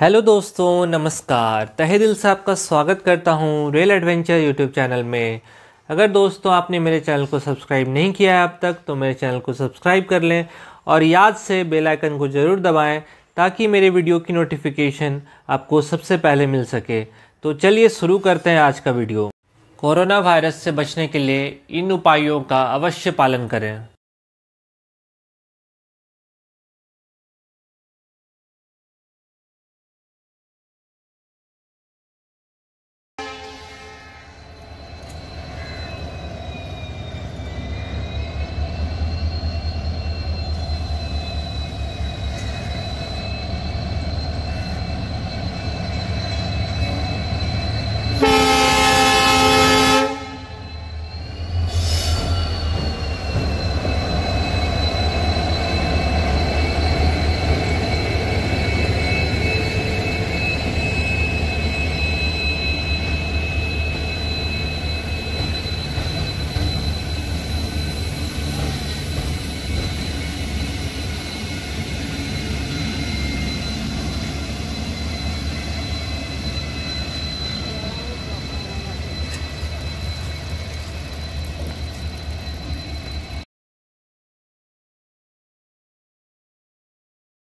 hello दोस्तों नमस्कार तहे दिल से आपका स्वागत करता हूँ रेल एडवेंचर यूट्यूब चैनल में अगर दोस्तों आपने मेरे चैनल को सब्सक्राइब नहीं किया है अब तक तो मेरे चैनल को सब्सक्राइब कर लें और याद से बेल आइकन को ज़रूर दबाएं ताकि मेरे वीडियो की नोटिफिकेशन आपको सबसे पहले मिल सके तो चलिए शुरू करते हैं आज का वीडियो कोरोना वायरस से बचने के लिए इन उपायों का अवश्य पालन करें